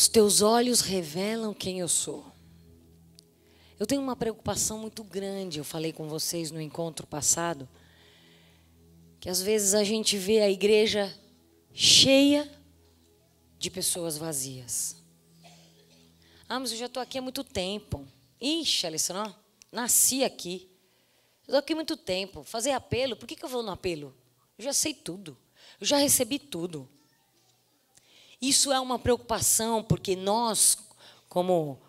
Os teus olhos revelam quem eu sou. Eu tenho uma preocupação muito grande, eu falei com vocês no encontro passado, que às vezes a gente vê a igreja cheia de pessoas vazias. Ah, mas eu já estou aqui há muito tempo. Ixi, Alessandro, nasci aqui. Estou aqui há muito tempo. Fazer apelo, por que, que eu vou no apelo? Eu já sei tudo. Eu já recebi tudo. Isso é uma preocupação, porque nós, como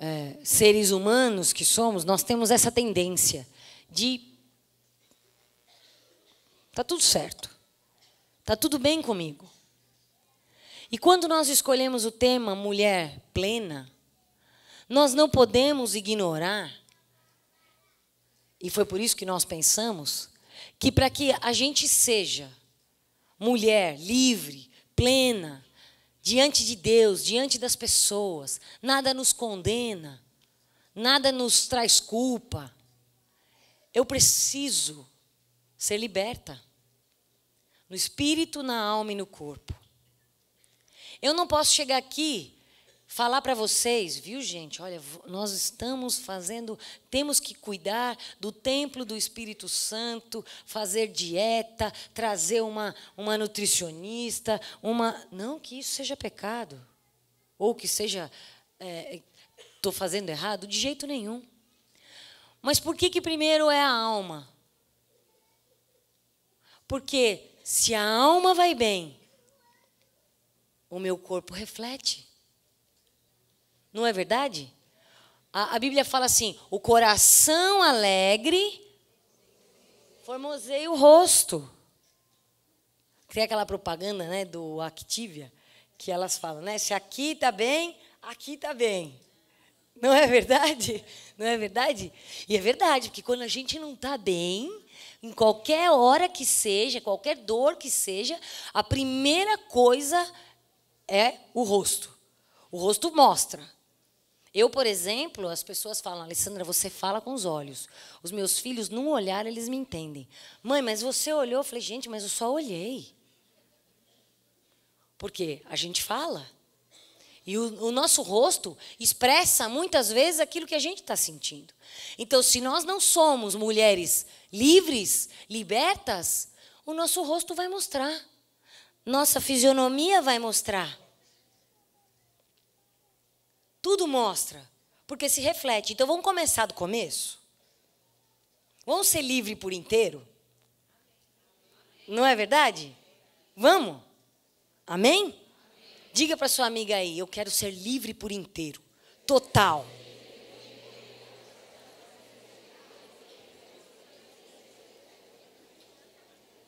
é, seres humanos que somos, nós temos essa tendência de. Está tudo certo. Está tudo bem comigo. E quando nós escolhemos o tema mulher plena, nós não podemos ignorar, e foi por isso que nós pensamos, que para que a gente seja mulher livre, plena, diante de Deus, diante das pessoas. Nada nos condena, nada nos traz culpa. Eu preciso ser liberta no espírito, na alma e no corpo. Eu não posso chegar aqui falar para vocês, viu, gente? Olha, nós estamos fazendo, temos que cuidar do templo do Espírito Santo, fazer dieta, trazer uma, uma nutricionista, uma. Não que isso seja pecado, ou que seja. Estou é, fazendo errado? De jeito nenhum. Mas por que, que primeiro é a alma? Porque se a alma vai bem, o meu corpo reflete. Não é verdade? A, a Bíblia fala assim: o coração alegre formoseia o rosto. Tem aquela propaganda né, do Activia, que elas falam, né? Se aqui está bem, aqui está bem. Não é verdade? Não é verdade? E é verdade, porque quando a gente não está bem, em qualquer hora que seja, qualquer dor que seja, a primeira coisa é o rosto. O rosto mostra. Eu, por exemplo, as pessoas falam, Alessandra, você fala com os olhos. Os meus filhos, num olhar, eles me entendem. Mãe, mas você olhou? Eu falei, gente, mas eu só olhei. Porque a gente fala. E o, o, nosso rosto expressa muitas vezes aquilo que a gente está sentindo. Então, se nós não somos mulheres livres, libertas, o nosso rosto vai mostrar. Nossa fisionomia vai mostrar. Tudo mostra, porque se reflete. Então vamos começar do começo? Vamos ser livre por inteiro? Não é verdade? Vamos? Amém? Diga para sua amiga aí, eu quero ser livre por inteiro, total.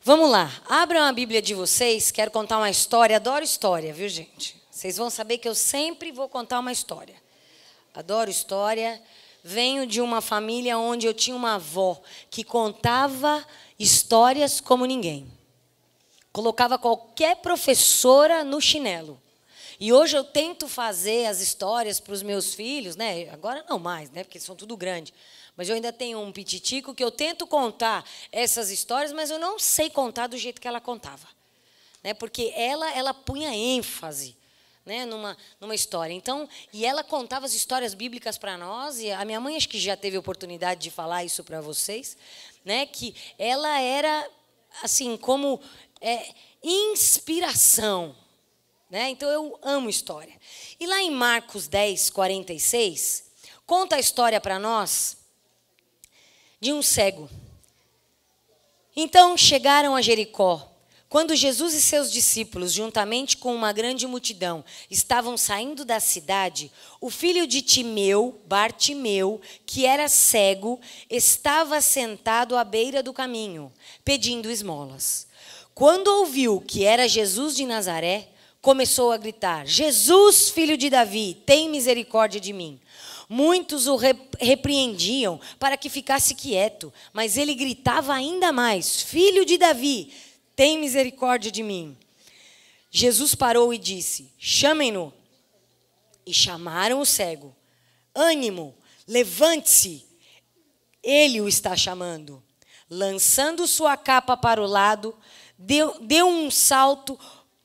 Vamos lá, abram a Bíblia de vocês, quero contar uma história, adoro história, viu gente? Vocês vão saber que eu sempre vou contar uma história. Adoro história. Venho de uma família onde eu tinha uma avó que contava histórias como ninguém. Colocava qualquer professora no chinelo. E hoje eu tento fazer as histórias para os meus filhos, né? Agora não mais, né? Porque são tudo grande. Mas eu ainda tenho um pititico que eu tento contar essas histórias, mas eu não sei contar do jeito que ela contava, né? Porque ela ela punha ênfase né, numa, numa história. Então, e ela contava as histórias bíblicas para nós, e a minha mãe acho que já teve oportunidade de falar isso para vocês, né, que ela era, assim, como é, inspiração. Né? Então, eu amo história. E lá em Marcos 10, 46, conta a história para nós de um cego. Então chegaram a Jericó quando Jesus e seus discípulos, juntamente com uma grande multidão, estavam saindo da cidade, o filho de Timeu, Bartimeu, que era cego, estava sentado à beira do caminho, pedindo esmolas. Quando ouviu que era Jesus de Nazaré, começou a gritar: Jesus, filho de Davi, tem misericórdia de mim. Muitos o repreendiam para que ficasse quieto, mas ele gritava ainda mais: Filho de Davi, tem misericórdia de mim. Jesus parou e disse: Chamem-no. E chamaram o cego. Ânimo, levante-se. Ele o está chamando. Lançando sua capa para o lado, deu, deu um salto,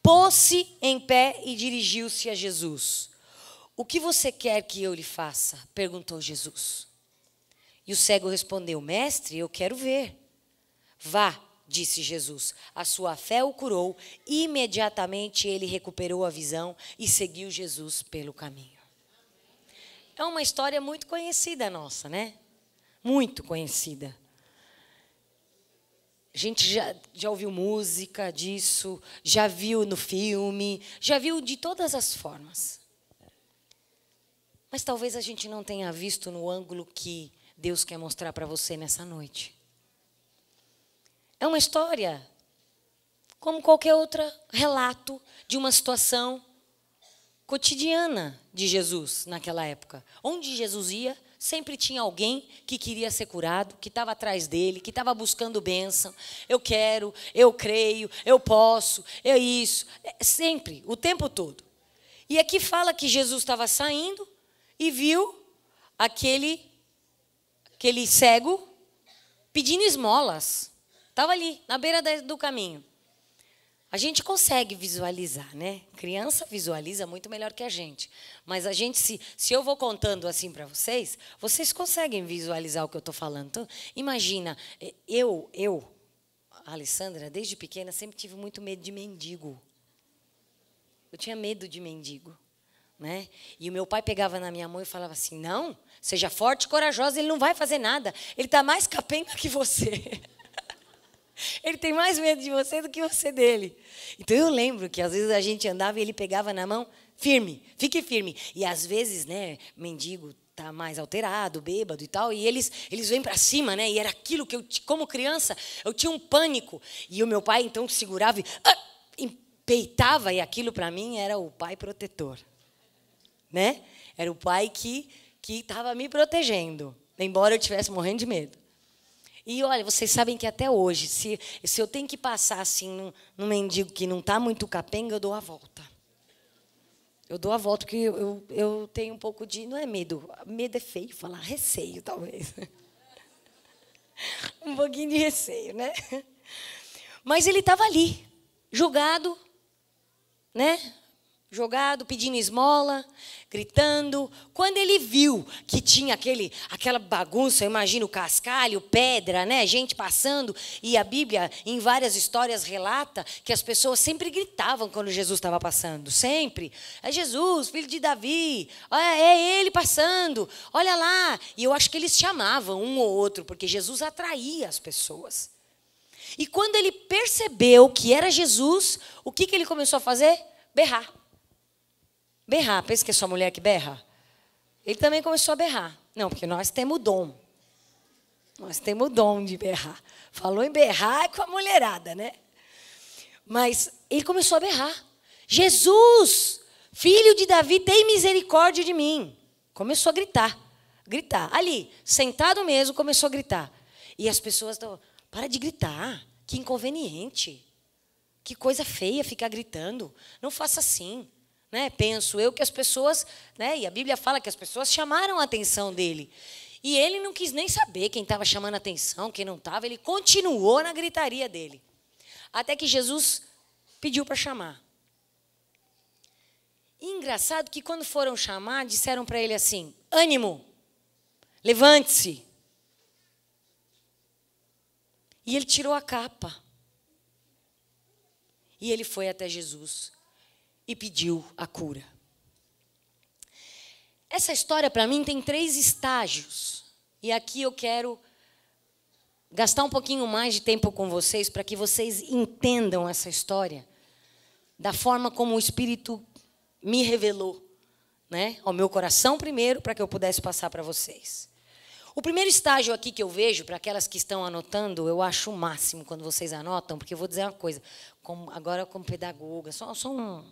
pôs-se em pé e dirigiu-se a Jesus. O que você quer que eu lhe faça? perguntou Jesus. E o cego respondeu: Mestre, eu quero ver. Vá, disse Jesus. A sua fé o curou, imediatamente ele recuperou a visão e seguiu Jesus pelo caminho. É uma história muito conhecida nossa, né? Muito conhecida. A gente já, já ouviu música disso, já viu no filme, já viu de todas as formas. Mas talvez a gente não tenha visto no ângulo que Deus quer mostrar para você nessa noite. É uma história, como qualquer outro relato de uma situação cotidiana de Jesus naquela época. Onde Jesus ia, sempre tinha alguém que queria ser curado, que estava atrás dele, que estava buscando bênção. Eu quero, eu creio, eu posso, é isso. É sempre, o tempo todo. E aqui fala que Jesus estava saindo e viu aquele, aquele cego pedindo esmolas. Estava ali, na beira do caminho. A gente consegue visualizar, né? Criança visualiza muito melhor que a gente. Mas a gente, se, se eu vou contando assim para vocês, vocês conseguem visualizar o que eu estou falando. Então, imagina, eu, eu, a Alessandra, desde pequena, sempre tive muito medo de mendigo. Eu tinha medo de mendigo. Né? E o meu pai pegava na minha mão e falava assim: não, seja forte, corajosa, ele não vai fazer nada. Ele está mais capenga que você. Ele tem mais medo de você do que você dele. Então eu lembro que às vezes a gente andava e ele pegava na mão, firme, fique firme. E às vezes, né, mendigo tá mais alterado, bêbado e tal, e eles eles vêm para cima, né? E era aquilo que eu como criança, eu tinha um pânico. E o meu pai então segurava e ah, peitava e aquilo para mim era o pai protetor. Né? Era o pai que que estava me protegendo, embora eu estivesse morrendo de medo. E olha, vocês sabem que até hoje, se, se eu tenho que passar assim num, num mendigo que não está muito capenga, eu dou a volta. Eu dou a volta, porque eu, eu, eu tenho um pouco de. Não é medo, medo é feio falar, receio talvez. um pouquinho de receio, né? Mas ele estava ali, julgado, né? jogado, pedindo esmola, gritando. Quando ele viu que tinha aquele, aquela bagunça, eu imagino cascalho, pedra, né, gente passando, e a Bíblia em várias histórias relata que as pessoas sempre gritavam quando Jesus estava passando, sempre. É Jesus, filho de Davi, é ele passando, olha lá. E eu acho que eles chamavam um ou outro, porque Jesus atraía as pessoas. E quando ele percebeu que era Jesus, o que, que ele começou a fazer? Berrar. Berrar, pensa que é só mulher que berra? Ele também começou a berrar. Não, porque nós temos o dom. Nós temos o dom de berrar. Falou em berrar é com a mulherada, né? Mas ele começou a berrar. Jesus, filho de Davi, tem misericórdia de mim. Começou a gritar, gritar. Ali, sentado mesmo, começou a gritar. E as pessoas estão, para de gritar, que inconveniente. Que coisa feia ficar gritando. Não faça assim. Né? Penso eu que as pessoas, né? e a Bíblia fala que as pessoas chamaram a atenção dele. E ele não quis nem saber quem estava chamando a atenção, quem não estava, ele continuou na gritaria dele. Até que Jesus pediu para chamar. E engraçado que quando foram chamar, disseram para ele assim: ânimo, levante-se. E ele tirou a capa. E ele foi até Jesus e pediu a cura. Essa história para mim tem três estágios. E aqui eu quero gastar um pouquinho mais de tempo com vocês para que vocês entendam essa história da forma como o Espírito me revelou, né, ao meu coração primeiro, para que eu pudesse passar para vocês. O primeiro estágio aqui que eu vejo, para aquelas que estão anotando, eu acho o máximo quando vocês anotam, porque eu vou dizer uma coisa, como, agora como pedagoga, só, só um,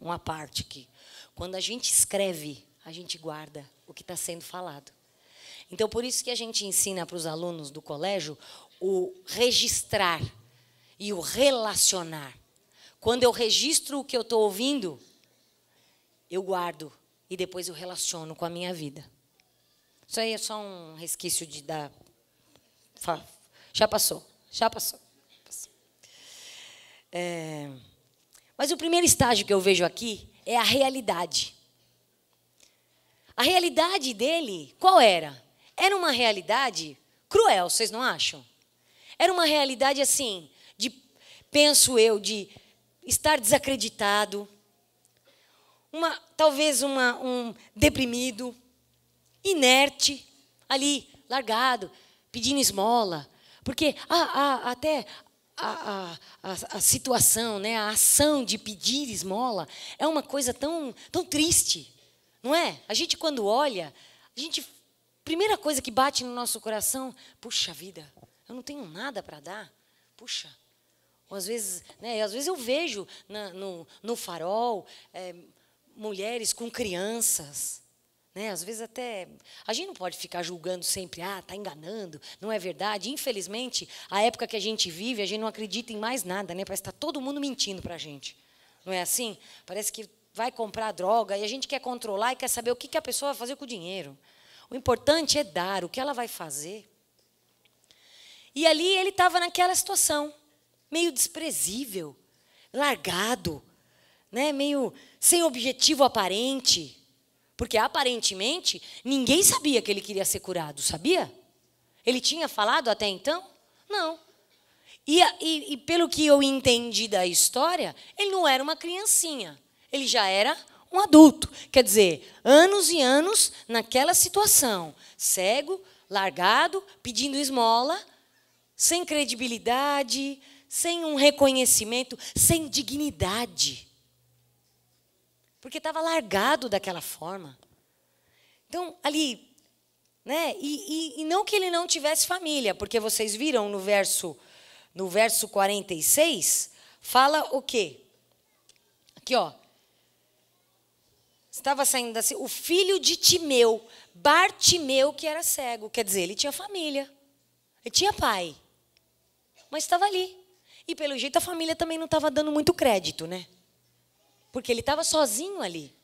uma parte aqui. Quando a gente escreve, a gente guarda o que está sendo falado. Então, por isso que a gente ensina para os alunos do colégio o registrar e o relacionar. Quando eu registro o que eu estou ouvindo, eu guardo e depois eu relaciono com a minha vida. Isso aí é só um resquício de dar. Já passou, já passou. É... Mas o primeiro estágio que eu vejo aqui é a realidade. A realidade dele, qual era? Era uma realidade cruel, vocês não acham? Era uma realidade assim, de, penso eu, de estar desacreditado, uma, talvez uma, um deprimido, inerte, ali, largado, pedindo esmola. Porque ah, ah, até a, a, a, situação, né, a ação de pedir esmola é uma coisa tão, tão triste, não é? A gente, quando olha, a gente, primeira coisa que bate no nosso coração, puxa vida, eu não tenho nada para dar, puxa. Ou às vezes, né, às vezes eu vejo na, no, no farol é, mulheres com crianças, né? Às vezes até. A gente não pode ficar julgando sempre, ah, está enganando, não é verdade. Infelizmente, a época que a gente vive, a gente não acredita em mais nada, né? Parece que está todo mundo mentindo para a gente. Não é assim? Parece que vai comprar droga e a gente quer controlar e quer saber o que, que a pessoa vai fazer com o dinheiro. O importante é dar, o que ela vai fazer. E ali ele estava naquela situação, meio desprezível, largado, né? meio sem objetivo aparente. Porque aparentemente ninguém sabia que ele queria ser curado, sabia? Ele tinha falado até então? Não. E, e, e pelo que eu entendi da história, ele não era uma criancinha. Ele já era um adulto. Quer dizer, anos e anos naquela situação, cego, largado, pedindo esmola, sem credibilidade, sem um reconhecimento, sem dignidade porque estava largado daquela forma. Então, ali, né? E, e, e, não que ele não tivesse família, porque vocês viram no verso no verso 46, fala o quê? Aqui, ó. Estava saindo assim. o filho de Timeu, Bartimeu que era cego, quer dizer, ele tinha família. Ele tinha pai. Mas estava ali. E pelo jeito a família também não estava dando muito crédito, né? Porque ele estava sozinho ali.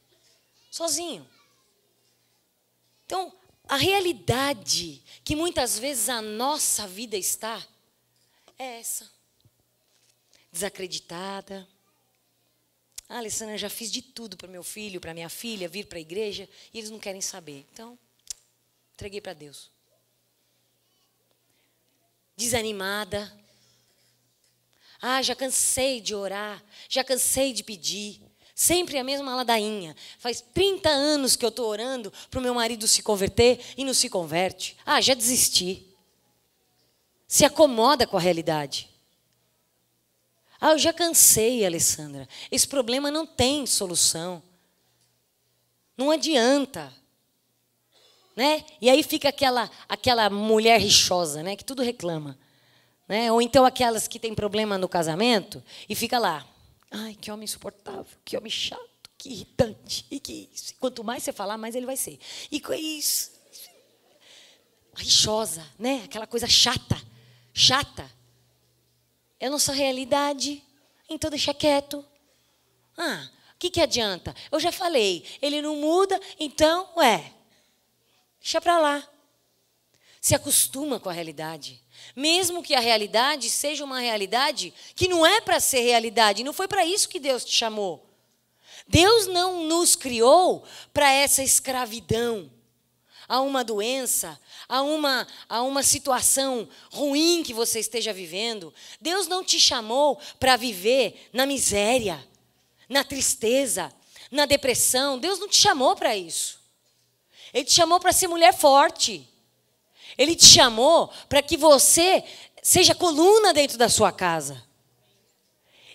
Sozinho. Então, a realidade que muitas vezes a nossa vida está é essa. Desacreditada. Ah, Alessandra, eu já fiz de tudo para meu filho, para minha filha, vir para a igreja, e eles não querem saber. Então, entreguei para Deus. Desanimada. Ah, já cansei de orar, já cansei de pedir, Sempre a mesma ladainha. Faz 30 anos que eu estou orando para o meu marido se converter e não se converte. Ah, já desisti. Se acomoda com a realidade. Ah, eu já cansei, Alessandra. Esse problema não tem solução. Não adianta. Né? E aí fica aquela aquela mulher rixosa, né, que tudo reclama, né? Ou então aquelas que têm problema no casamento e fica lá. Ai, que homem insuportável, que homem chato, que irritante. E que isso. Quanto mais você falar, mais ele vai ser. E isso. Rixosa, né? Aquela coisa chata. Chata. É a nossa realidade. Então deixa quieto. Ah, o que, que adianta? Eu já falei, ele não muda, então, ué, deixa para lá. Se acostuma com a realidade. Mesmo que a realidade seja uma realidade que não é para ser realidade, não foi para isso que Deus te chamou. Deus não nos criou para essa escravidão, a uma doença, a uma, a uma situação ruim que você esteja vivendo. Deus não te chamou para viver na miséria, na tristeza, na depressão. Deus não te chamou para isso. Ele te chamou para ser mulher forte. Ele te chamou para que você seja coluna dentro da sua casa.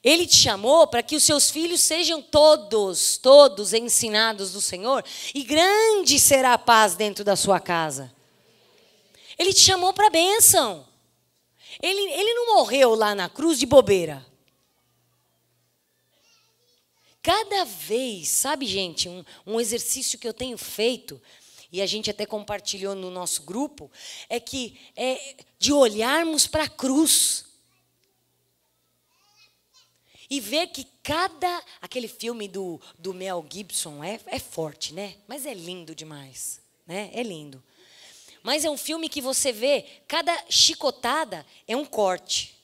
Ele te chamou para que os seus filhos sejam todos, todos ensinados do Senhor, e grande será a paz dentro da sua casa. Ele te chamou para a bênção. Ele, ele não morreu lá na cruz de bobeira. Cada vez, sabe, gente, um, um exercício que eu tenho feito e a gente até compartilhou no nosso grupo, é que é de olharmos para a cruz e ver que cada. Aquele filme do, do Mel Gibson é, é forte, né? Mas é lindo demais. Né? É lindo. Mas é um filme que você vê, cada chicotada é um corte.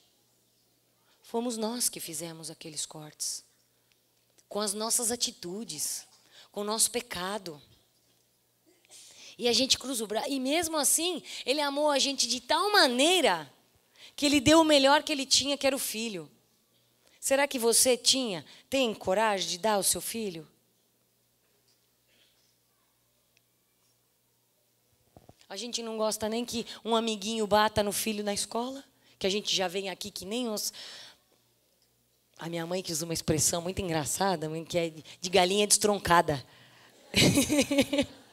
Fomos nós que fizemos aqueles cortes. Com as nossas atitudes, com o nosso pecado. E a gente cruza o braço. E mesmo assim, ele amou a gente de tal maneira que ele deu o melhor que ele tinha, que era o filho. Será que você tinha, tem coragem de dar o seu filho? A gente não gosta nem que um amiguinho bata no filho na escola, que a gente já vem aqui que nem os. A minha mãe que usa uma expressão muito engraçada, que é de galinha destroncada.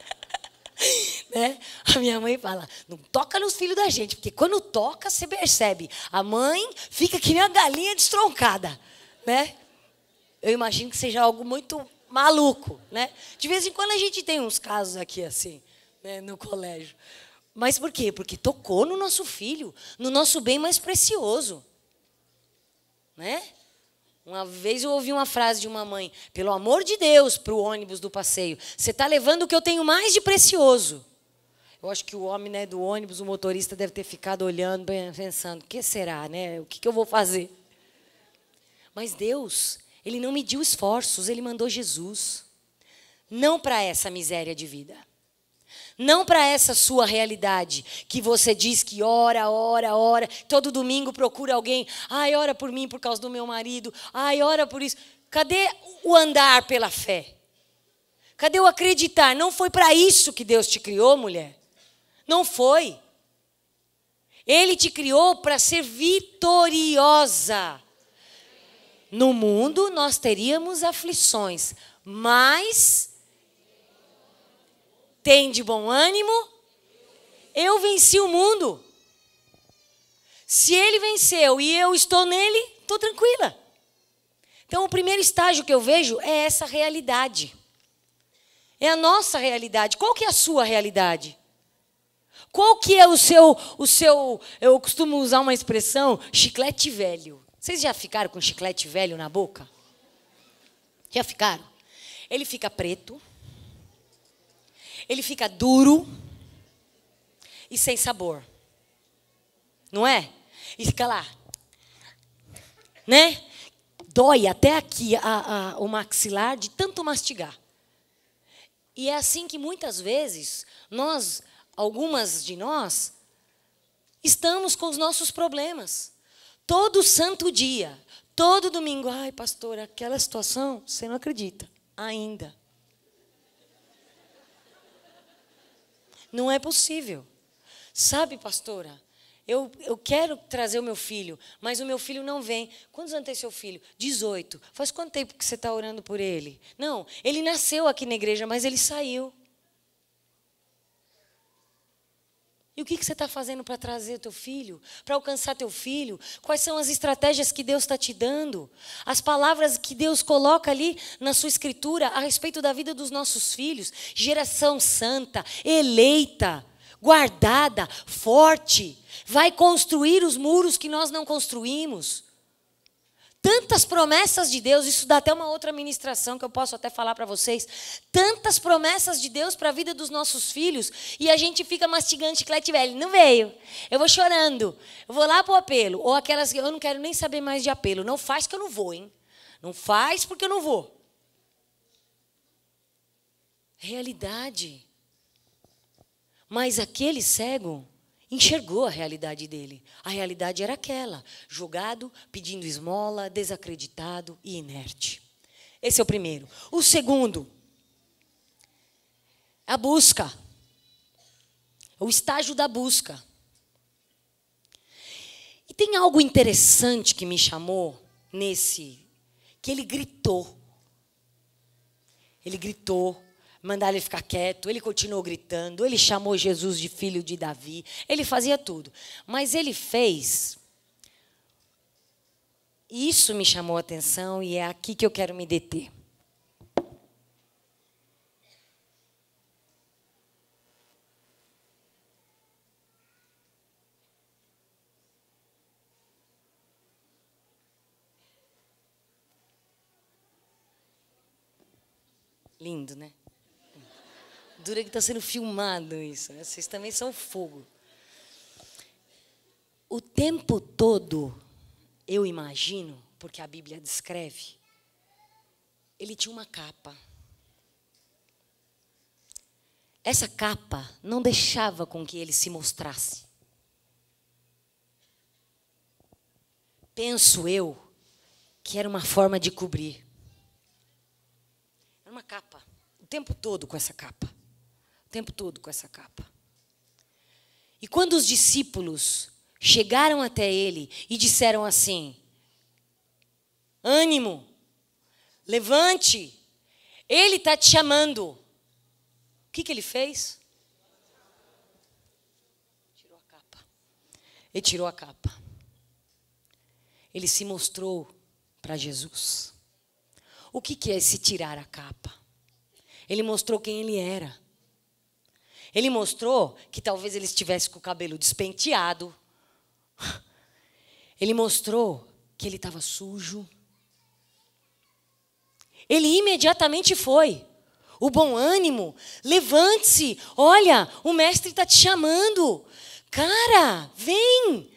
né? A minha mãe fala: não toca nos filhos da gente, porque quando toca, você percebe. A mãe fica que nem a galinha destroncada, né? Eu imagino que seja algo muito maluco, né? De vez em quando a gente tem uns casos aqui assim, né, no colégio. Mas por quê? Porque tocou no nosso filho, no nosso bem mais precioso, né? Uma vez eu ouvi uma frase de uma mãe: pelo amor de Deus, para o ônibus do passeio, você está levando o que eu tenho mais de precioso. Eu acho que o homem né, do ônibus, o motorista, deve ter ficado olhando, pensando: o que será, né? O que, que eu vou fazer? Mas Deus, Ele não mediu esforços, Ele mandou Jesus. Não para essa miséria de vida não para essa sua realidade, que você diz que ora, ora, ora, todo domingo procura alguém, ai, ora por mim por causa do meu marido, ai, ora por isso. Cadê o andar pela fé? Cadê o acreditar? Não foi para isso que Deus te criou, mulher. Não foi. Ele te criou para ser vitoriosa. No mundo nós teríamos aflições, mas tem de bom ânimo? Eu venci o mundo. Se ele venceu e eu estou nele, estou tranquila. Então, o primeiro estágio que eu vejo é essa realidade. É a nossa realidade. Qual que é a sua realidade? Qual que é o seu, o seu, eu costumo usar uma expressão, chiclete velho. Vocês já ficaram com chiclete velho na boca? Já ficaram? Ele fica preto, ele fica duro e sem sabor. Não é? E fica lá. Né? Dói até aqui a, a, o maxilar de tanto mastigar. E é assim que muitas vezes nós, algumas de nós, estamos com os nossos problemas. Todo santo dia, todo domingo. Ai, pastor, aquela situação, você não acredita ainda. Não é possível. Sabe, pastora? Eu, eu quero trazer o meu filho, mas o meu filho não vem. Quantos anos tem seu filho? 18. Faz quanto tempo que você está orando por ele? Não, ele nasceu aqui na igreja, mas ele saiu. E o que, você está fazendo para trazer teu filho, para alcançar teu filho? Quais são as estratégias que Deus está te dando? As palavras que Deus coloca ali na sua escritura a respeito da vida dos nossos filhos? Geração santa, eleita, guardada, forte, vai construir os muros que nós não construímos tantas promessas de Deus, isso dá até uma outra ministração que eu posso até falar para vocês. Tantas promessas de Deus para a vida dos nossos filhos e a gente fica mastigando chiclete velho. Não veio. Eu vou chorando. Eu vou lá para o apelo. Ou aquelas que eu não quero nem saber mais de apelo. Não faz que eu não vou, hein? Não faz porque eu não vou. Realidade. Mas aquele cego enxergou a realidade dele. A realidade era aquela: jogado, pedindo esmola, desacreditado e inerte. Esse é o primeiro. O segundo, a busca. O estágio da busca. E tem algo interessante que me chamou nesse que ele gritou. Ele gritou mandar ele ficar quieto, ele continuou gritando, ele chamou Jesus de filho de Davi, ele fazia tudo. Mas ele fez. E isso me chamou a atenção e é aqui que eu quero me deter. Lindo, né? Dura que está sendo filmado isso. Né? Vocês também são fogo. O tempo todo, eu imagino, porque a Bíblia descreve, ele tinha uma capa. Essa capa não deixava com que ele se mostrasse. Penso eu que era uma forma de cobrir. Era uma capa, o tempo todo com essa capa tempo todo com essa capa. E quando os discípulos chegaram até ele e disseram assim: ânimo, levante, ele está te chamando. O que, que ele fez? Tirou a capa. Ele tirou a capa. Ele se mostrou para Jesus. O que, que é esse tirar a capa? Ele mostrou quem ele era. Ele mostrou que talvez ele estivesse com o cabelo despenteado. Ele mostrou que ele estava sujo. Ele imediatamente foi. O bom ânimo, levante-se, olha, o mestre está te chamando. Cara, vem.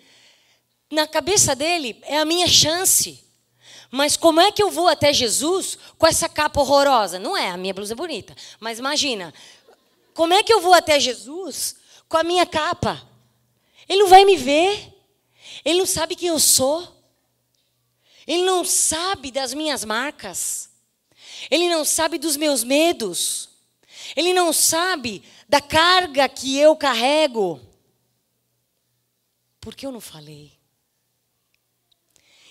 Na cabeça dele é a minha chance. Mas como é que eu vou até Jesus com essa capa horrorosa? Não é, a minha blusa é bonita. Mas imagina, como é que eu vou até Jesus com a minha capa? Ele não vai me ver. Ele não sabe quem eu sou. Ele não sabe das minhas marcas. Ele não sabe dos meus medos. Ele não sabe da carga que eu carrego. Porque eu não falei.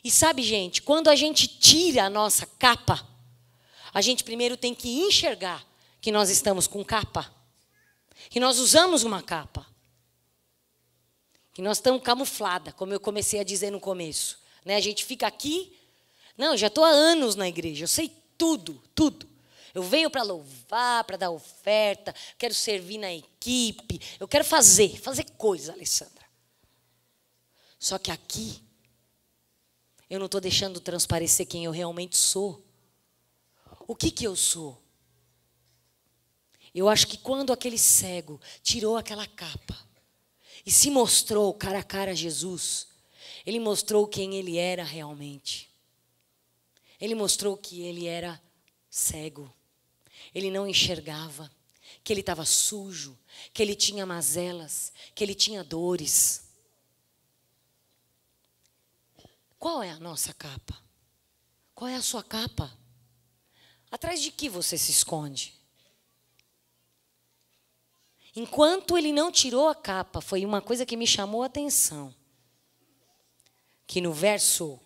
E sabe, gente, quando a gente tira a nossa capa, a gente primeiro tem que enxergar que nós estamos com capa. Que nós usamos uma capa. Que nós estamos camuflada, como eu comecei a dizer no começo. Né? A gente fica aqui. Não, já estou há anos na igreja, eu sei tudo, tudo. Eu venho para louvar, para dar oferta, quero servir na equipe, eu quero fazer, fazer coisa, Alessandra. Só que aqui, eu não estou deixando transparecer quem eu realmente sou. O que, que eu sou? Eu acho que quando aquele cego tirou aquela capa e se mostrou cara a cara a Jesus, ele mostrou quem ele era realmente. Ele mostrou que ele era cego, ele não enxergava, que ele estava sujo, que ele tinha mazelas, que ele tinha dores. Qual é a nossa capa? Qual é a sua capa? Atrás de que você se esconde? Enquanto ele não tirou a capa, foi uma coisa que me chamou a atenção. Que no verso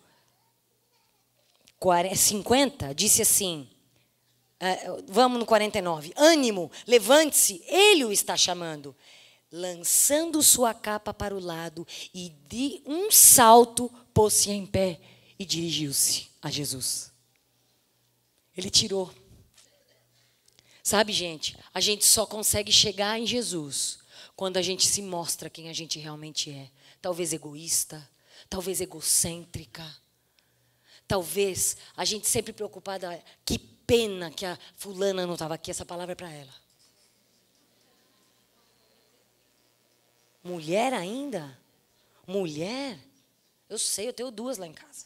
50 disse assim: é, Vamos no 49. Ânimo, levante-se, ele o está chamando. Lançando sua capa para o lado e de um salto pôs-se em pé e dirigiu-se a Jesus. Ele tirou. Sabe, gente, a gente só consegue chegar em Jesus quando a gente se mostra quem a gente realmente é. Talvez egoísta, talvez egocêntrica, talvez a gente sempre preocupada. Ah, que pena que a fulana não estava aqui, essa palavra é para ela. Mulher ainda? Mulher? Eu sei, eu tenho duas lá em casa.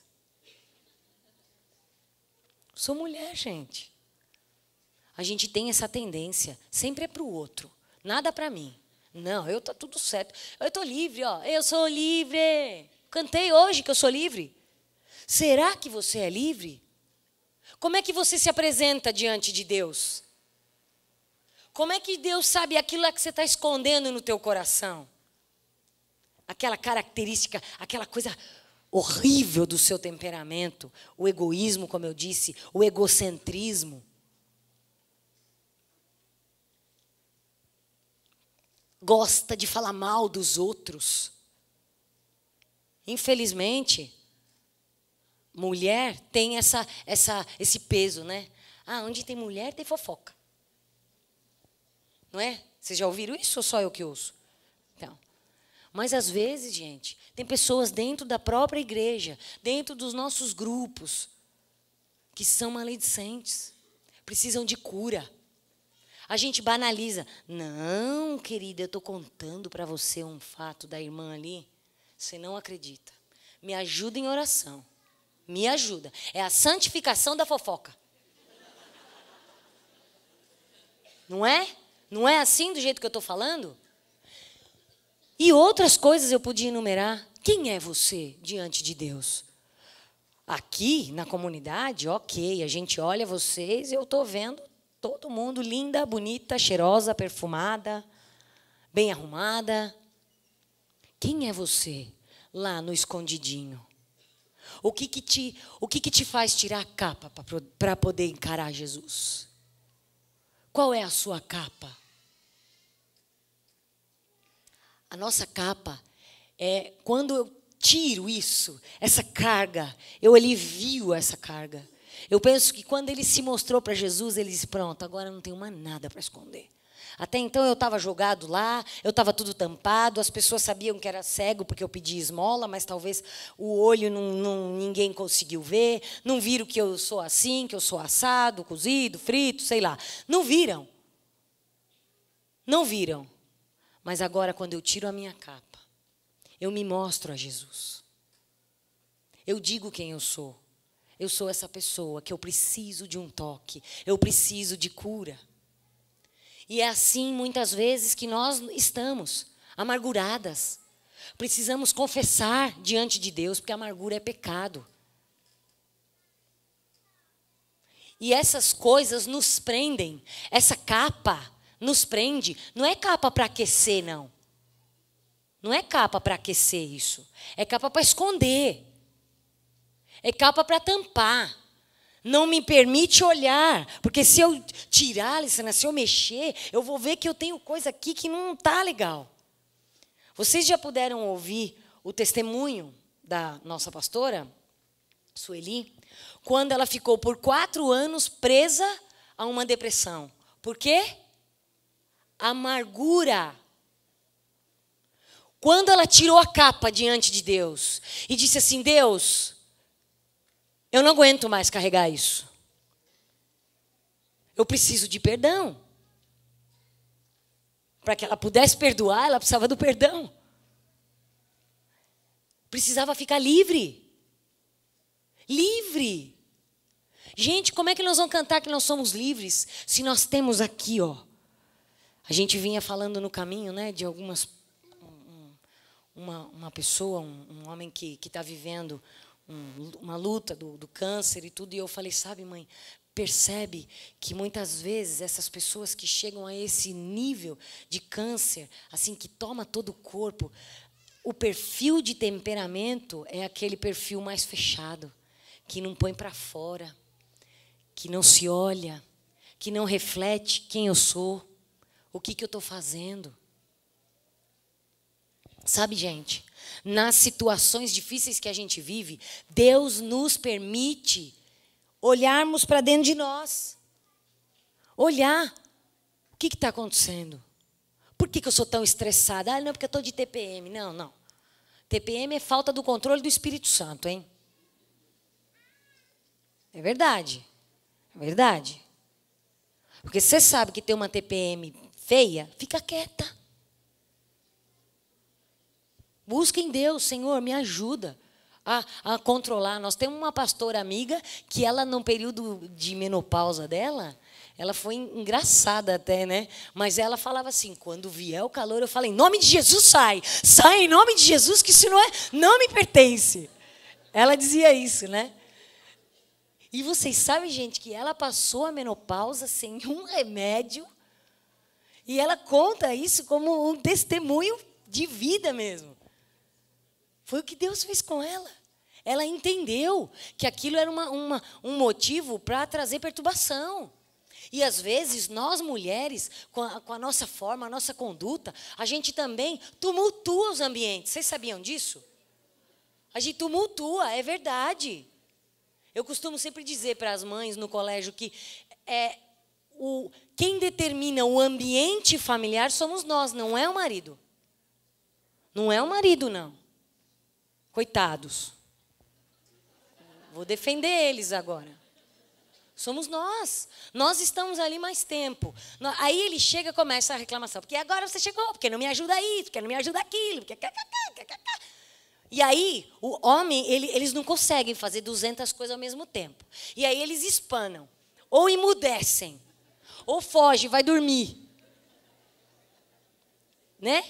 Sou mulher, gente. A gente tem essa tendência, sempre é para o outro, nada para mim. Não, eu tá tudo certo. Eu estou livre, ó. Eu sou livre. Cantei hoje que eu sou livre. Será que você é livre? Como é que você se apresenta diante de Deus? Como é que Deus sabe aquilo que você está escondendo no teu coração? Aquela característica, aquela coisa horrível do seu temperamento, o egoísmo, como eu disse, o egocentrismo. gosta de falar mal dos outros. Infelizmente, mulher tem essa, essa, esse peso, né? Ah, onde tem mulher tem fofoca. Não é? Vocês já ouviram isso ou só eu que ouço? Então, mas às vezes, gente, tem pessoas dentro da própria igreja, dentro dos nossos grupos, que são maledicentes, precisam de cura a gente banaliza. Não, querida, eu estou contando para você um fato da irmã ali. Você não acredita. Me ajuda em oração. Me ajuda. É a santificação da fofoca. Não é? Não é assim do jeito que eu estou falando? E outras coisas eu podia enumerar. Quem é você diante de Deus? Aqui na comunidade, ok, a gente olha vocês, eu estou vendo Todo mundo linda, bonita, cheirosa, perfumada, bem arrumada. Quem é você lá no escondidinho? O que, que, te, o que, que te faz tirar a capa para poder encarar Jesus? Qual é a sua capa? A nossa capa é quando eu tiro isso, essa carga, eu alivio essa carga. Eu penso que quando ele se mostrou para Jesus, ele disse: Pronto, agora não tenho mais nada para esconder. Até então eu estava jogado lá, eu estava tudo tampado, as pessoas sabiam que era cego porque eu pedi esmola, mas talvez o olho não, não, ninguém conseguiu ver, não viram que eu sou assim, que eu sou assado, cozido, frito, sei lá. Não viram. Não viram. Mas agora, quando eu tiro a minha capa, eu me mostro a Jesus. Eu digo quem eu sou. Eu sou essa pessoa que eu preciso de um toque, eu preciso de cura. E é assim muitas vezes que nós estamos amarguradas. Precisamos confessar diante de Deus, porque a amargura é pecado. E essas coisas nos prendem. Essa capa nos prende. Não é capa para aquecer, não. Não é capa para aquecer isso. É capa para esconder. É capa para tampar. Não me permite olhar, porque se eu tirar, Alessandra, se eu mexer, eu vou ver que eu tenho coisa aqui que não está legal. Vocês já puderam ouvir o testemunho da nossa pastora, Sueli, quando ela ficou por quatro anos presa a uma depressão. Por quê? Amargura. Quando ela tirou a capa diante de Deus e disse assim: Deus, eu não aguento mais carregar isso. Eu preciso de perdão. Para que ela pudesse perdoar, ela precisava do perdão. Precisava ficar livre. Livre. Gente, como é que nós vamos cantar que nós somos livres se nós temos aqui, ó? A gente vinha falando no caminho, né, de algumas uma, uma pessoa, um, um homem que está vivendo um, uma luta do, do câncer e tudo, e eu falei, sabe, mãe, percebe que muitas vezes essas pessoas que chegam a esse nível de câncer, assim que toma todo o corpo, o perfil de temperamento é aquele perfil mais fechado, que não põe para fora, que não se olha, que não reflete quem eu sou, o que, que eu estou fazendo. Sabe, gente, nas situações difíceis que a gente vive, Deus nos permite olharmos para dentro de nós. Olhar. O que está acontecendo? Por que, que eu sou tão estressada? Ah, não, porque eu estou de TPM. Não, não. TPM é falta do controle do Espírito Santo, hein? É verdade. É verdade. Porque você sabe que tem uma TPM feia, fica quieta. Busquem em Deus, Senhor, me ajuda a, a controlar. Nós temos uma pastora amiga que ela, no período de menopausa dela, ela foi engraçada até, né? Mas ela falava assim: quando vier o calor, eu falei, em nome de Jesus, sai! Sai em nome de Jesus, que isso não é, não me pertence. Ela dizia isso, né? E vocês sabem, gente, que ela passou a menopausa sem um remédio. E ela conta isso como um testemunho de vida mesmo. Foi o que Deus fez com ela. Ela entendeu que aquilo era uma, uma, um motivo para trazer perturbação. E às vezes nós mulheres, com a, com a, nossa forma, a nossa conduta, a gente também tumultua os ambientes. Vocês sabiam disso? A gente tumultua, é verdade. Eu costumo sempre dizer para as mães no colégio que é o quem determina o ambiente familiar somos nós, não é o marido. Não é o marido não. Coitados. Vou defender eles agora. Somos nós. Nós estamos ali mais tempo. Aí ele chega e começa a reclamação. Porque agora você chegou, porque não me ajuda isso, porque não me ajuda aquilo. Porque... E aí, o homem, ele, eles não conseguem fazer 200 coisas ao mesmo tempo. E aí eles espanam. Ou emudecem. Ou foge, vai dormir. Né?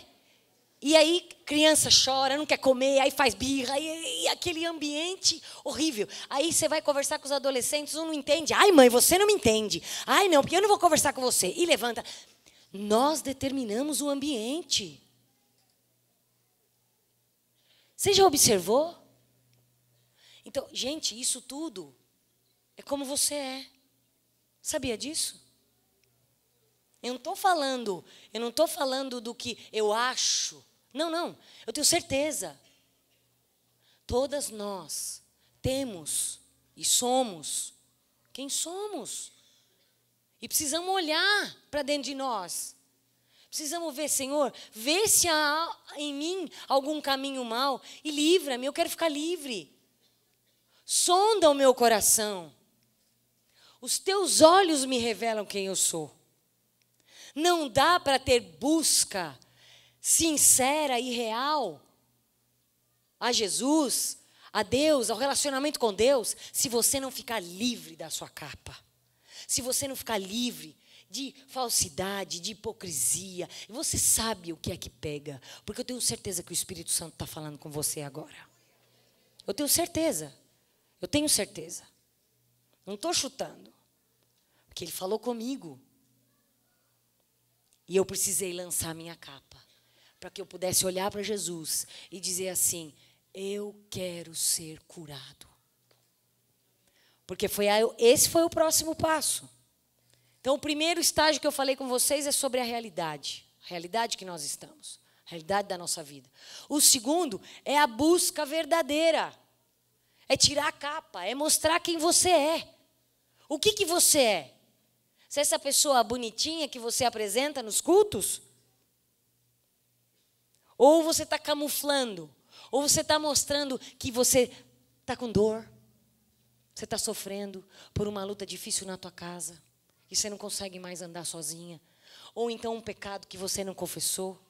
E aí criança chora, não quer comer, aí faz birra, e, e, aquele ambiente horrível. Aí você vai conversar com os adolescentes, um não entende. Ai, mãe, você não me entende. Ai, não, porque eu não vou conversar com você. E levanta. Nós determinamos o ambiente. Você já observou? Então, gente, isso tudo é como você é. Sabia disso? Eu não estou falando, eu não estou falando do que eu acho. Não, não. Eu tenho certeza. Todas nós temos e somos quem somos. E precisamos olhar para dentro de nós. Precisamos ver, Senhor, vê se há em mim algum caminho mal e livra-me, eu quero ficar livre. Sonda o meu coração. Os teus olhos me revelam quem eu sou. Não dá para ter busca sincera e real a Jesus, a Deus, ao relacionamento com Deus, se você não ficar livre da sua capa, se você não ficar livre de falsidade, de hipocrisia, você sabe o que é que pega, porque eu tenho certeza que o Espírito Santo está falando com você agora. Eu tenho certeza, eu tenho certeza. Não estou chutando, porque ele falou comigo. E eu precisei lançar minha capa para que eu pudesse olhar para Jesus e dizer assim: Eu quero ser curado. Porque foi a, esse foi o próximo passo. Então, o primeiro estágio que eu falei com vocês é sobre a realidade, a realidade que nós estamos, a realidade da nossa vida. O segundo é a busca verdadeira, é tirar a capa, é mostrar quem você é. O que, que você é? Se é essa pessoa bonitinha que você apresenta nos cultos, ou você está camuflando, ou você está mostrando que você está com dor, você está sofrendo por uma luta difícil na tua casa e você não consegue mais andar sozinha, ou então um pecado que você não confessou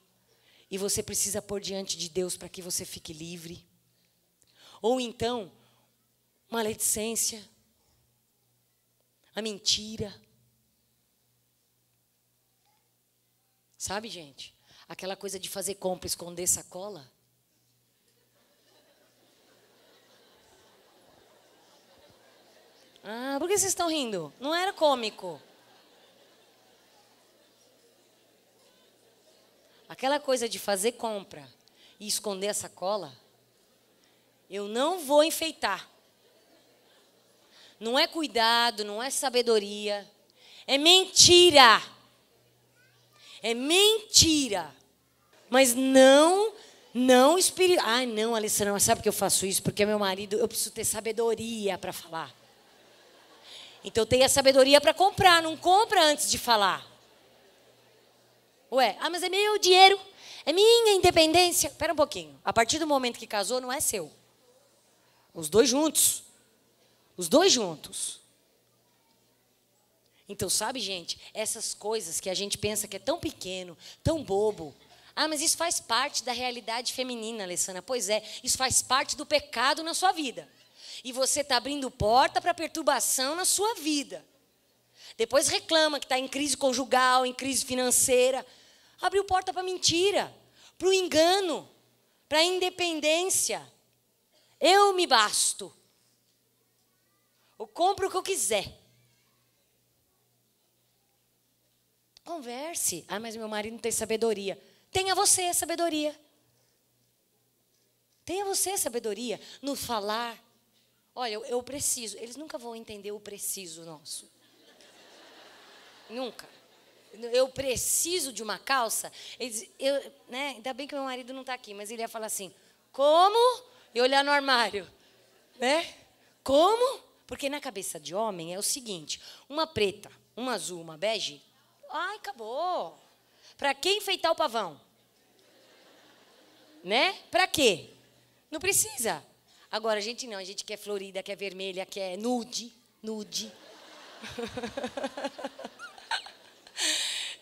e você precisa pôr diante de Deus para que você fique livre, ou então uma maledicência, a mentira. Sabe, gente? Aquela coisa de fazer compra, esconder sacola. Ah, por que vocês estão rindo? Não era cômico. Aquela coisa de fazer compra e esconder a sacola, eu não vou enfeitar. Não é cuidado, não é sabedoria. É mentira é mentira. Mas não, não espírito. Ai, não, Alessandra, mas sabe que eu faço isso? Porque meu marido, eu preciso ter sabedoria para falar. Então tenha sabedoria para comprar, não compra antes de falar. Ué, ah, mas é meu dinheiro, é minha independência. Espera um pouquinho. A partir do momento que casou, não é seu. Os dois juntos. Os dois juntos. Então, sabe, gente, essas coisas que a gente pensa que é tão pequeno, tão bobo. Ah, mas isso faz parte da realidade feminina, Alessandra. Pois é, isso faz parte do pecado na sua vida. E você está abrindo porta para perturbação na sua vida. Depois reclama que está em crise conjugal, em crise financeira. Abriu porta para mentira, para o engano, para a independência. Eu me basto. Eu compro o que eu quiser. Converse. Ah, mas meu marido não tem sabedoria. Tenha você sabedoria. Tenha você sabedoria no falar. Olha, eu, eu preciso. Eles nunca vão entender o preciso nosso. nunca. Eu preciso de uma calça. Eles, eu, né, ainda bem que meu marido não está aqui, mas ele ia falar assim: como? E olhar no armário. Né? Como? Porque na cabeça de homem é o seguinte: uma preta, uma azul, uma bege, Ai, acabou. Para que enfeitar o pavão? Né? Para quê? Não precisa. Agora, a gente não, a gente quer florida, quer vermelha, quer nude, nude.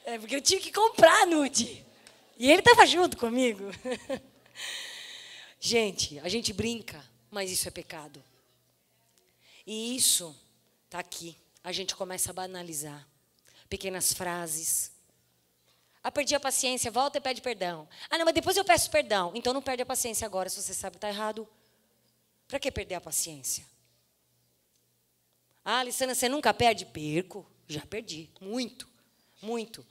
é porque eu tive que comprar nude. E ele estava junto comigo. gente, a gente brinca, mas isso é pecado. E isso está aqui. A gente começa a banalizar pequenas frases. Ah, perdi a paciência, volta e pede perdão. Ah, não, mas depois eu peço perdão. Então não perde a paciência agora, se você sabe que está errado. Para que perder a paciência? Ah, Alessandra, você nunca perde? Perco. Já perdi. Muito. Muito.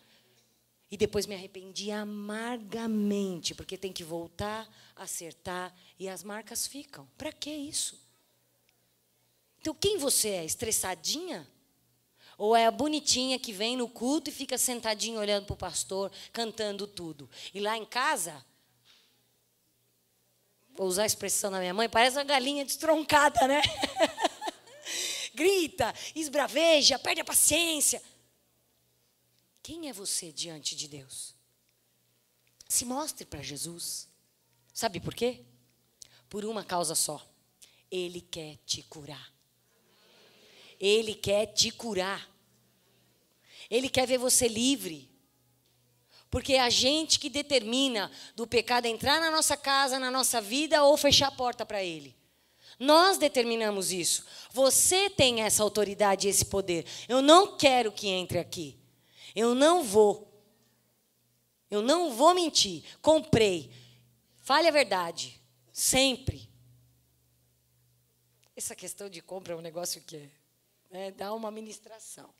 E depois me arrependi amargamente, porque tem que voltar, acertar e as marcas ficam. Para que isso? Então, quem você é? Estressadinha? Ou é a bonitinha que vem no culto e fica sentadinha olhando para o pastor, cantando tudo. E lá em casa, vou usar a expressão da minha mãe, parece uma galinha destroncada, né? Grita, esbraveja, perde a paciência. Quem é você diante de Deus? Se mostre para Jesus. Sabe por quê? Por uma causa só. Ele quer te curar. Ele quer te curar. Ele quer ver você livre. Porque é a gente que determina do pecado entrar na nossa casa, na nossa vida ou fechar a porta para ele. Nós determinamos isso. Você tem essa autoridade, esse poder. Eu não quero que entre aqui. Eu não vou. Eu não vou mentir. Comprei. Fale a verdade. Sempre. Essa questão de compra é um negócio que é, né, dá uma ministração.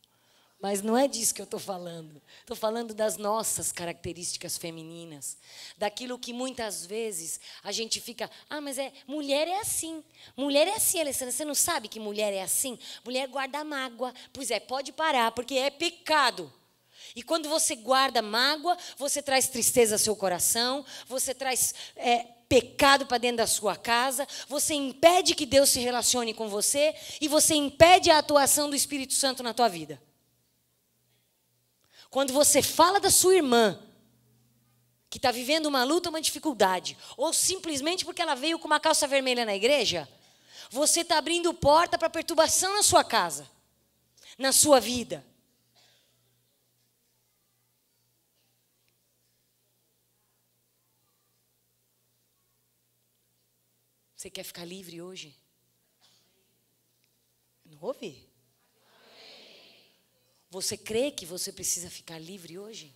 Mas não é disso que eu estou falando. Estou falando das nossas características femininas. Daquilo que muitas vezes a gente fica. Ah, mas é mulher é assim. Mulher é assim, Alessandra. Você não sabe que mulher é assim? Mulher guarda mágoa. Pois é, pode parar, porque é pecado. E quando você guarda mágoa, você traz tristeza ao seu coração, você traz é, pecado para dentro da sua casa, você impede que Deus se relacione com você e você impede a atuação do Espírito Santo na tua vida. Quando você fala da sua irmã, que está vivendo uma luta, uma dificuldade, ou simplesmente porque ela veio com uma calça vermelha na igreja, você está abrindo porta para perturbação na sua casa, na sua vida. Você quer ficar livre hoje? Não ouvi. Você crê que você precisa ficar livre hoje?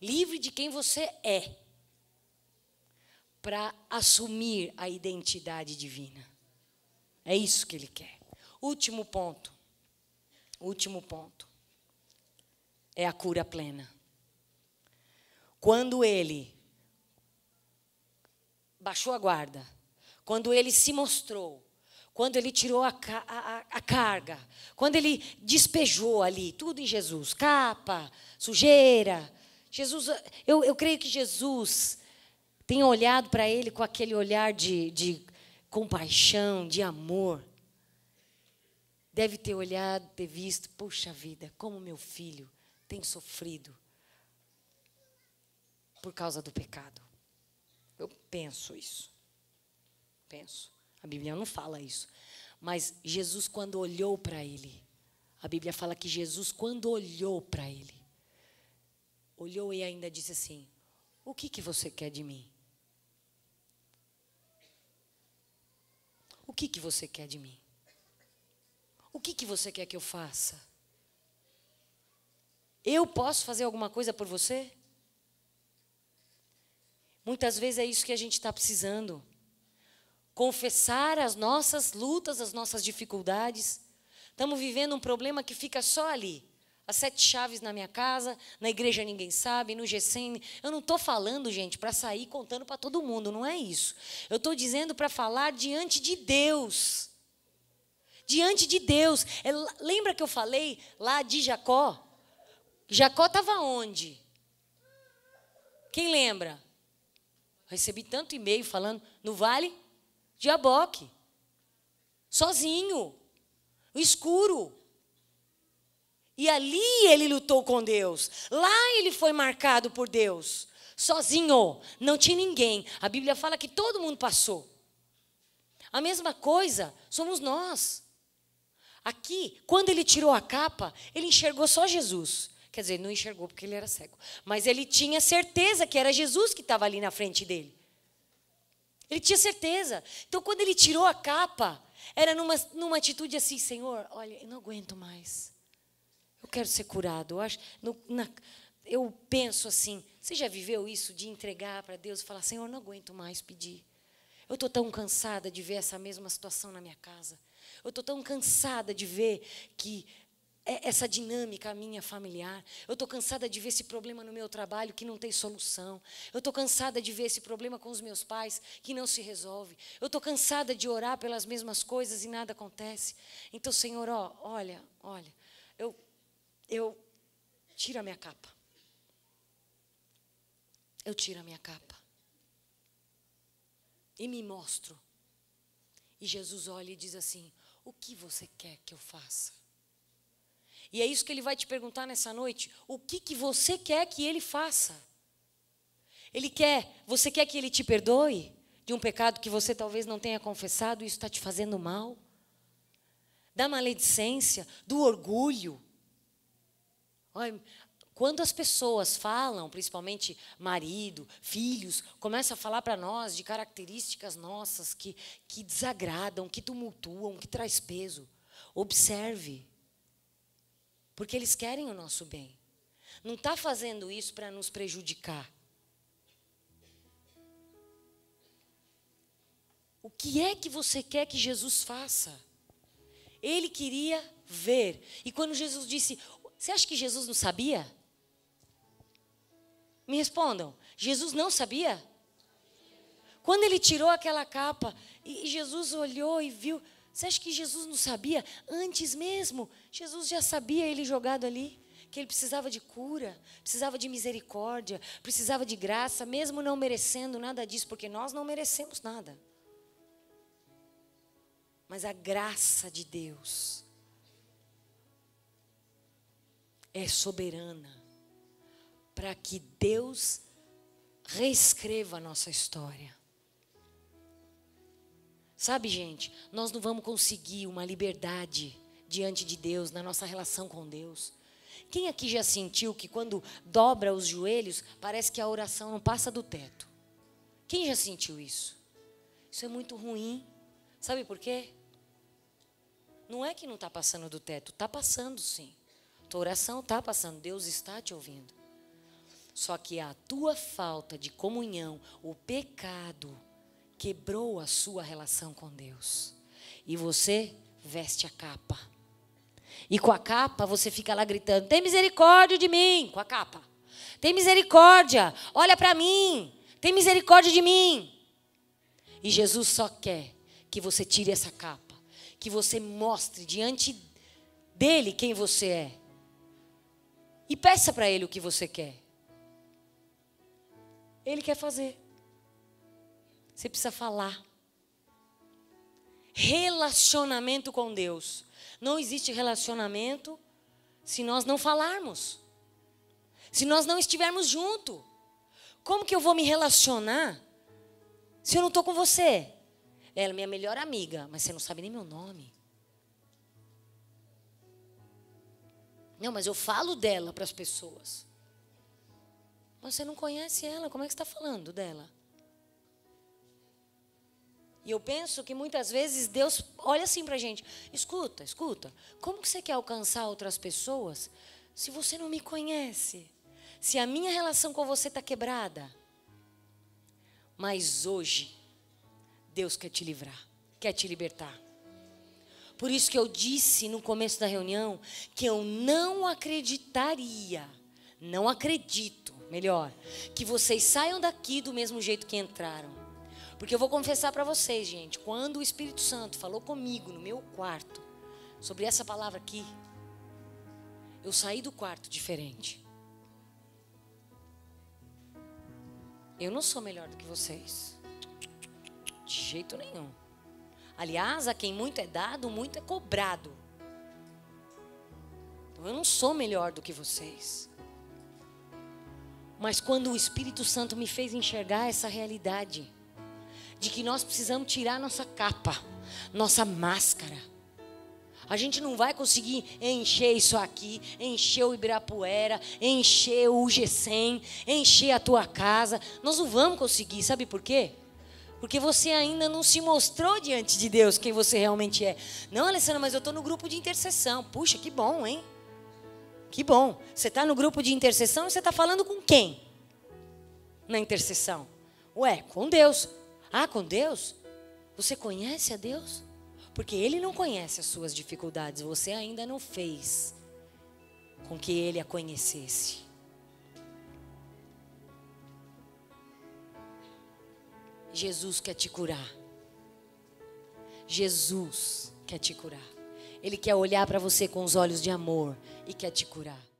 Livre de quem você é, para assumir a identidade divina. É isso que ele quer. Último ponto. Último ponto. É a cura plena. Quando ele baixou a guarda, quando ele se mostrou quando ele tirou a, a, a, carga, quando ele despejou ali tudo em Jesus capa, sujeira. Jesus, eu, eu creio que Jesus tem olhado para ele com aquele olhar de, de compaixão, de amor. Deve ter olhado, ter visto, puxa vida, como meu filho tem sofrido por causa do pecado. Eu penso isso. Penso. A Bíblia não fala isso. Mas Jesus, quando olhou para ele, a Bíblia fala que Jesus, quando olhou para ele, olhou e ainda disse assim: O que, que você quer de mim? O que, que você quer de mim? O que, que você quer que eu faça? Eu posso fazer alguma coisa por você? Muitas vezes é isso que a gente está precisando confessar as nossas lutas, as nossas dificuldades. Estamos vivendo um problema que fica só ali. As sete chaves na minha casa, na igreja ninguém sabe, no GCM. Eu não estou falando, gente, para sair contando para todo mundo, não é isso. Eu estou dizendo para falar diante de Deus. Diante de Deus. É, lembra que eu falei lá de Jacó? Jacó estava onde? Quem lembra? Recebi tanto e-mail falando no vale de aboque. Sozinho. No escuro. E ali ele lutou com Deus. Lá ele foi marcado por Deus. Sozinho. Não tinha ninguém. A Bíblia fala que todo mundo passou. A mesma coisa somos nós. Aqui, quando ele tirou a capa, ele enxergou só Jesus. Quer dizer, não enxergou porque ele era cego. Mas ele tinha certeza que era Jesus que estava ali na frente dele. Ele tinha certeza. Então, quando ele tirou a capa, era numa, numa atitude assim: Senhor, olha, eu não aguento mais. Eu quero ser curado. Eu, acho, no, na, eu penso assim: você já viveu isso de entregar para Deus e falar: Senhor, não aguento mais pedir. Eu estou tão cansada de ver essa mesma situação na minha casa. Eu estou tão cansada de ver que é essa dinâmica minha familiar. Eu estou cansada de ver esse problema no meu trabalho que não tem solução. Eu estou cansada de ver esse problema com os meus pais que não se resolve. Eu estou cansada de orar pelas mesmas coisas e nada acontece. Então, Senhor, ó, olha, olha, eu, eu tiro a minha capa. Eu tiro a minha capa. E me mostro. E Jesus olha e diz assim: O que você quer que eu faça? E é isso que ele vai te perguntar nessa noite. O que, que você quer que ele faça? Ele quer, você quer que ele te perdoe de um pecado que você talvez não tenha confessado e isso está te fazendo mal? Da maledicência, do orgulho. Olha, quando as pessoas falam, principalmente marido, filhos, começa a falar para nós de características nossas que, que desagradam, que tumultuam, que traz peso. Observe porque eles querem o nosso bem. Não está fazendo isso para nos prejudicar. O que é que você quer que Jesus faça? Ele queria ver. E quando Jesus disse, você acha que Jesus não sabia? Me respondam, Jesus não sabia? Quando ele tirou aquela capa e Jesus olhou e viu, você acha que Jesus não sabia antes mesmo? Jesus já sabia ele jogado ali. Que ele precisava de cura, precisava de misericórdia, precisava de graça, mesmo não merecendo nada disso, porque nós não merecemos nada. Mas a graça de Deus é soberana para que Deus reescreva a nossa história. Sabe, gente, nós não vamos conseguir uma liberdade diante de Deus, na nossa relação com Deus. Quem aqui já sentiu que quando dobra os joelhos, parece que a oração não passa do teto? Quem já sentiu isso? Isso é muito ruim. Sabe por quê? Não é que não está passando do teto, está passando sim. Tua oração está passando, Deus está te ouvindo. Só que a tua falta de comunhão, o pecado, quebrou a sua relação com Deus. E você veste a capa. E com a capa você fica lá gritando: tem misericórdia de mim, com a capa. Tem misericórdia, olha para mim, tem misericórdia de mim. E Jesus só quer que você tire essa capa, que você mostre diante dele quem você é. E peça para ele o que você quer. Ele quer fazer. Você precisa falar. Relacionamento com Deus. Não existe relacionamento se nós não falarmos. Se nós não estivermos junto. Como que eu vou me relacionar se eu não estou com você? Ela é minha melhor amiga, mas você não sabe nem meu nome. Não, mas eu falo dela para as pessoas. Mas você não conhece ela, como é que você está falando dela? E eu penso que muitas vezes Deus olha assim para a gente: escuta, escuta, como que você quer alcançar outras pessoas se você não me conhece? Se a minha relação com você está quebrada? Mas hoje, Deus quer te livrar, quer te libertar. Por isso que eu disse no começo da reunião que eu não acreditaria, não acredito, melhor, que vocês saiam daqui do mesmo jeito que entraram. Porque eu vou confessar para vocês, gente, quando o Espírito Santo falou comigo no meu quarto sobre essa palavra aqui, eu saí do quarto diferente. Eu não sou melhor do que vocês. De jeito nenhum. Aliás, a quem muito é dado, muito é cobrado. Então, eu não sou melhor do que vocês. Mas quando o Espírito Santo me fez enxergar essa realidade, de que nós precisamos tirar nossa capa, nossa máscara. A gente não vai conseguir encher isso aqui, encher o Ibirapuera, encher o G100, encher a tua casa. Nós não vamos conseguir, sabe por quê? Porque você ainda não se mostrou diante de Deus quem você realmente é. Não, Alessandra, mas eu estou no grupo de intercessão. Puxa, que bom, hein? Que bom. Você está no grupo de intercessão e você está falando com quem? Na intercessão. Ué, com Deus. Ah, com Deus? Você conhece a Deus? Porque Ele não conhece as suas dificuldades, você ainda não fez com que Ele a conhecesse. Jesus quer te curar. Jesus quer te curar. Ele quer olhar para você com os olhos de amor e quer te curar.